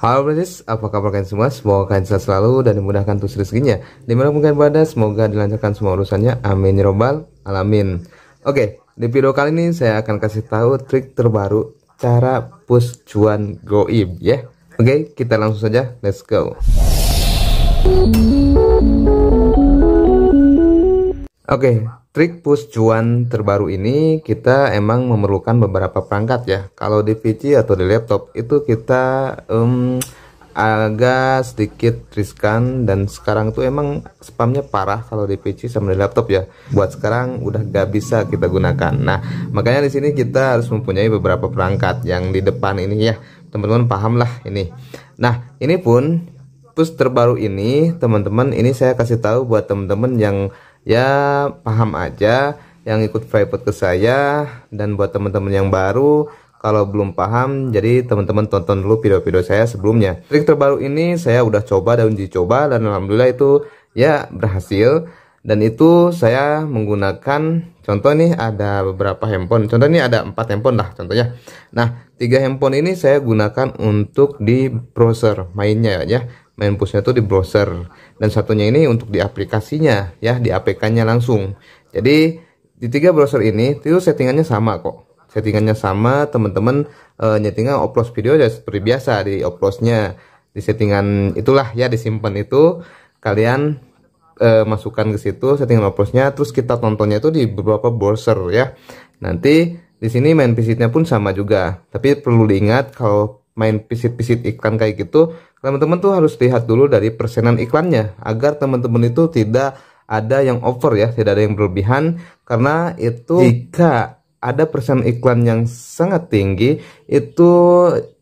Halo Brothers, apa kabar kalian semua? Semoga kalian sehat selalu dan dimudahkan untuk rezekinya. Dimana mungkin pada, semoga dilancarkan semua urusannya. Amin ya robbal alamin. Oke, di video kali ini saya akan kasih tahu trik terbaru cara push cuan goib ya. Oke, kita langsung saja. Let's go. Oke, okay, trik push cuan terbaru ini kita emang memerlukan beberapa perangkat ya. Kalau di PC atau di laptop itu kita um, agak sedikit riskan dan sekarang tuh emang spamnya parah kalau di PC sama di laptop ya. Buat sekarang udah gak bisa kita gunakan. Nah, makanya di sini kita harus mempunyai beberapa perangkat yang di depan ini ya. Teman-teman paham lah ini. Nah, ini pun push terbaru ini teman-teman ini saya kasih tahu buat teman-teman yang ya paham aja yang ikut private ke saya dan buat teman-teman yang baru kalau belum paham jadi teman-teman tonton dulu video-video saya sebelumnya trik terbaru ini saya udah coba dan uji coba dan alhamdulillah itu ya berhasil dan itu saya menggunakan contoh nih ada beberapa handphone contoh ini ada empat handphone lah contohnya nah tiga handphone ini saya gunakan untuk di browser mainnya ya main pushnya itu di browser dan satunya ini untuk di aplikasinya ya di APK-nya langsung jadi di tiga browser ini itu settingannya sama kok settingannya sama teman-teman e, nyetingan oplos video ya seperti biasa di oplosnya di settingan itulah ya disimpan itu kalian e, masukkan ke situ settingan oplosnya terus kita tontonnya itu di beberapa browser ya nanti di sini main visitnya pun sama juga tapi perlu diingat kalau main visit-visit iklan kayak gitu teman-teman tuh harus lihat dulu dari persenan iklannya agar teman-teman itu tidak ada yang over ya, tidak ada yang berlebihan karena itu jika ada persen iklan yang sangat tinggi itu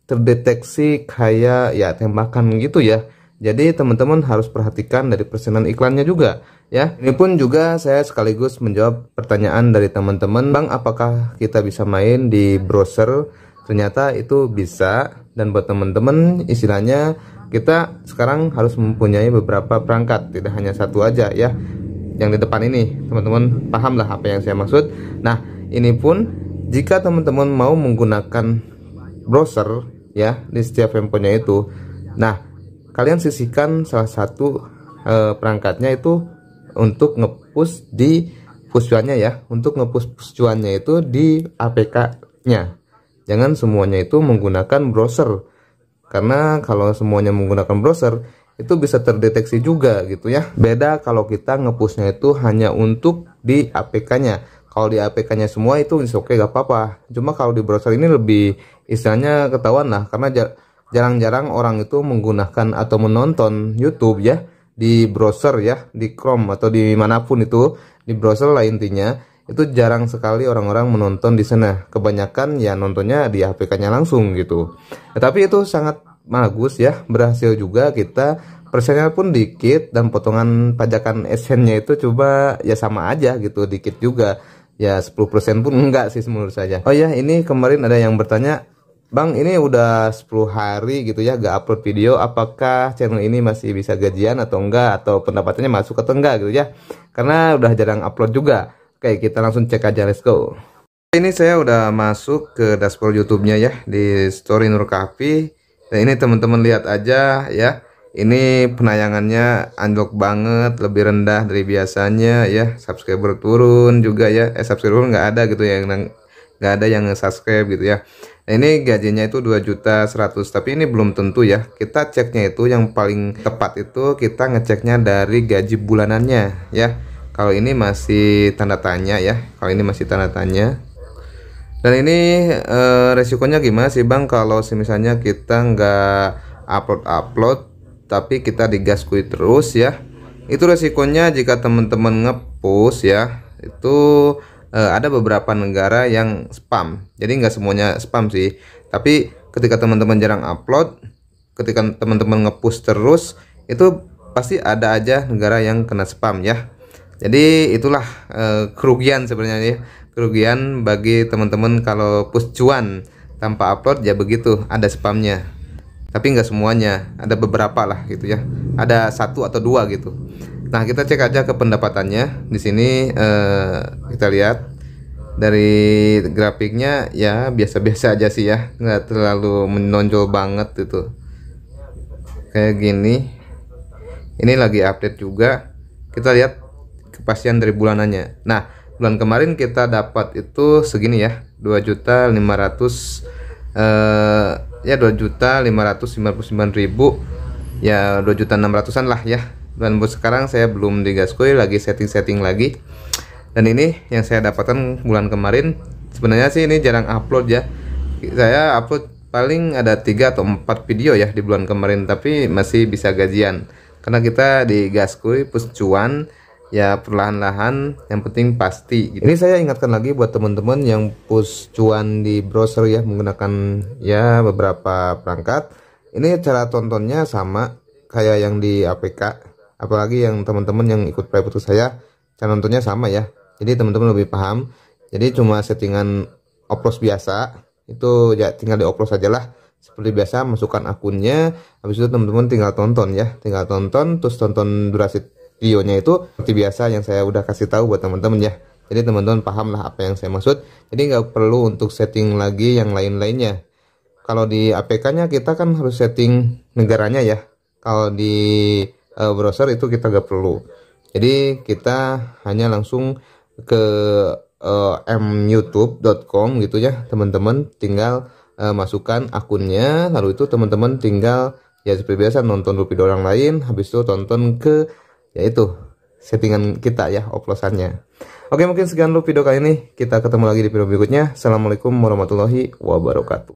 terdeteksi kayak ya tembakan gitu ya. Jadi teman-teman harus perhatikan dari persenan iklannya juga ya. Ini pun juga saya sekaligus menjawab pertanyaan dari teman-teman, Bang, apakah kita bisa main di browser ternyata itu bisa dan buat teman-teman istilahnya kita sekarang harus mempunyai beberapa perangkat tidak hanya satu aja ya yang di depan ini teman-teman pahamlah apa yang saya maksud nah ini pun jika teman-teman mau menggunakan browser ya di setiap handphonenya itu nah kalian sisihkan salah satu e, perangkatnya itu untuk ngepush di pusuannya ya untuk ngepush push cuannya itu di APK nya Jangan semuanya itu menggunakan browser. Karena kalau semuanya menggunakan browser, itu bisa terdeteksi juga gitu ya. Beda kalau kita ngepushnya itu hanya untuk di APK-nya kalau di APK-nya semua itu oke okay, gak apa-apa. Cuma kalau di browser ini lebih istilahnya ketahuan lah karena jarang-jarang orang itu menggunakan atau menonton YouTube ya di browser ya di Chrome atau di manapun itu di browser lah intinya itu jarang sekali orang-orang menonton di sana. Kebanyakan ya nontonnya di hp nya langsung gitu. Ya, tapi itu sangat bagus ya, berhasil juga kita persennya pun dikit dan potongan pajakan esennya itu coba ya sama aja gitu, dikit juga. Ya 10% pun enggak sih menurut saya. Oh ya, ini kemarin ada yang bertanya, Bang, ini udah 10 hari gitu ya gak upload video, apakah channel ini masih bisa gajian atau enggak atau pendapatannya masuk atau enggak gitu ya. Karena udah jarang upload juga. Oke, kita langsung cek aja. Let's go. Ini saya udah masuk ke dashboard YouTube-nya ya di Story Nur Kapi. Dan ini teman-teman lihat aja ya. Ini penayangannya anjlok banget, lebih rendah dari biasanya ya. Subscriber turun juga ya. Eh subscriber nggak ada gitu ya yang nggak ada yang subscribe gitu ya. Nah, ini gajinya itu 2 juta 100 tapi ini belum tentu ya. Kita ceknya itu yang paling tepat itu kita ngeceknya dari gaji bulanannya ya. Kalau ini masih tanda tanya ya. Kalau ini masih tanda tanya. Dan ini eh, resikonya gimana sih Bang kalau misalnya kita nggak upload-upload tapi kita digas kuit terus ya. Itu resikonya jika teman-teman ngepus ya. Itu eh, ada beberapa negara yang spam. Jadi nggak semuanya spam sih. Tapi ketika teman-teman jarang upload, ketika teman-teman ngepush terus, itu pasti ada aja negara yang kena spam ya. Jadi itulah uh, kerugian sebenarnya ya. Kerugian bagi teman-teman kalau push cuan tanpa upload ya begitu ada spamnya. Tapi nggak semuanya, ada beberapa lah gitu ya. Ada satu atau dua gitu. Nah kita cek aja ke pendapatannya. Di sini uh, kita lihat dari grafiknya ya biasa-biasa aja sih ya, nggak terlalu menonjol banget itu. Kayak gini. Ini lagi update juga. Kita lihat Pasien dari bulanannya. Nah, bulan kemarin kita dapat itu segini ya, 2 juta 500 eh ya 2 juta 599 ribu ya 2 juta 600-an lah ya. Dan buat sekarang saya belum digaskui lagi setting-setting lagi. Dan ini yang saya dapatkan bulan kemarin sebenarnya sih ini jarang upload ya. Saya upload paling ada tiga atau empat video ya di bulan kemarin tapi masih bisa gajian karena kita di gaskui puscuan ya perlahan-lahan yang penting pasti gitu. ini saya ingatkan lagi buat teman-teman yang push cuan di browser ya menggunakan ya beberapa perangkat ini cara tontonnya sama kayak yang di APK apalagi yang teman-teman yang ikut private saya cara nontonnya sama ya jadi teman-teman lebih paham jadi cuma settingan oplos biasa itu ya tinggal di oplos aja lah seperti biasa masukkan akunnya habis itu teman-teman tinggal tonton ya tinggal tonton terus tonton durasi videonya itu seperti biasa yang saya udah kasih tahu buat teman-teman ya. Jadi teman-teman paham lah apa yang saya maksud. Jadi nggak perlu untuk setting lagi yang lain-lainnya. Kalau di APK-nya kita kan harus setting negaranya ya. Kalau di uh, browser itu kita nggak perlu. Jadi kita hanya langsung ke uh, e, myoutube.com gitu ya teman-teman. Tinggal uh, masukkan akunnya. Lalu itu teman-teman tinggal ya seperti biasa nonton video orang lain. Habis itu tonton ke yaitu settingan kita ya oplosannya oke mungkin sekian dulu video kali ini kita ketemu lagi di video berikutnya assalamualaikum warahmatullahi wabarakatuh